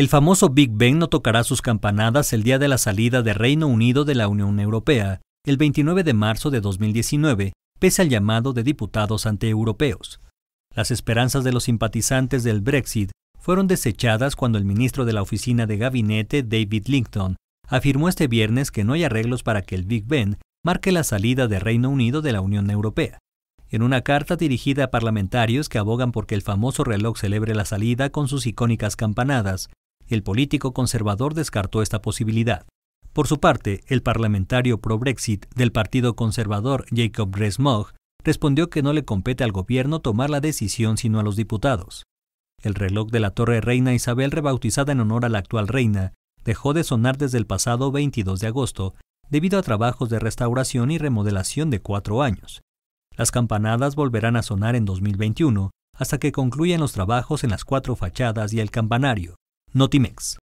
El famoso Big Ben no tocará sus campanadas el día de la salida de Reino Unido de la Unión Europea, el 29 de marzo de 2019, pese al llamado de diputados antieuropeos. Las esperanzas de los simpatizantes del Brexit fueron desechadas cuando el ministro de la Oficina de Gabinete, David Lincoln, afirmó este viernes que no hay arreglos para que el Big Ben marque la salida de Reino Unido de la Unión Europea. En una carta dirigida a parlamentarios que abogan porque el famoso reloj celebre la salida con sus icónicas campanadas, el político conservador descartó esta posibilidad. Por su parte, el parlamentario pro-Brexit del Partido Conservador Jacob rees respondió que no le compete al gobierno tomar la decisión sino a los diputados. El reloj de la Torre Reina Isabel, rebautizada en honor a la actual reina, dejó de sonar desde el pasado 22 de agosto debido a trabajos de restauración y remodelación de cuatro años. Las campanadas volverán a sonar en 2021 hasta que concluyan los trabajos en las cuatro fachadas y el campanario, Notimex.